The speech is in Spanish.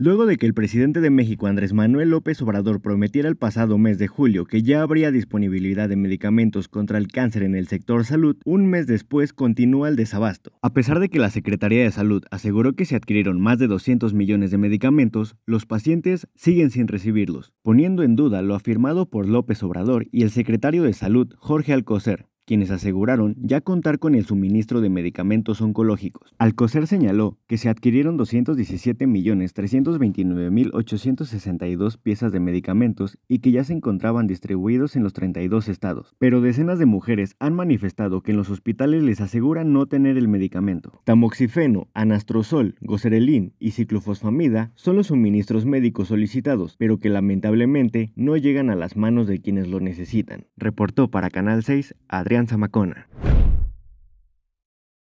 Luego de que el presidente de México, Andrés Manuel López Obrador, prometiera el pasado mes de julio que ya habría disponibilidad de medicamentos contra el cáncer en el sector salud, un mes después continúa el desabasto. A pesar de que la Secretaría de Salud aseguró que se adquirieron más de 200 millones de medicamentos, los pacientes siguen sin recibirlos, poniendo en duda lo afirmado por López Obrador y el secretario de Salud, Jorge Alcocer quienes aseguraron ya contar con el suministro de medicamentos oncológicos. Alcocer señaló que se adquirieron 217.329.862 piezas de medicamentos y que ya se encontraban distribuidos en los 32 estados, pero decenas de mujeres han manifestado que en los hospitales les aseguran no tener el medicamento. Tamoxifeno, anastrozol, gocerelin y ciclofosfamida son los suministros médicos solicitados, pero que lamentablemente no llegan a las manos de quienes lo necesitan. Reportó para Canal 6 Adrián Alianza Macona.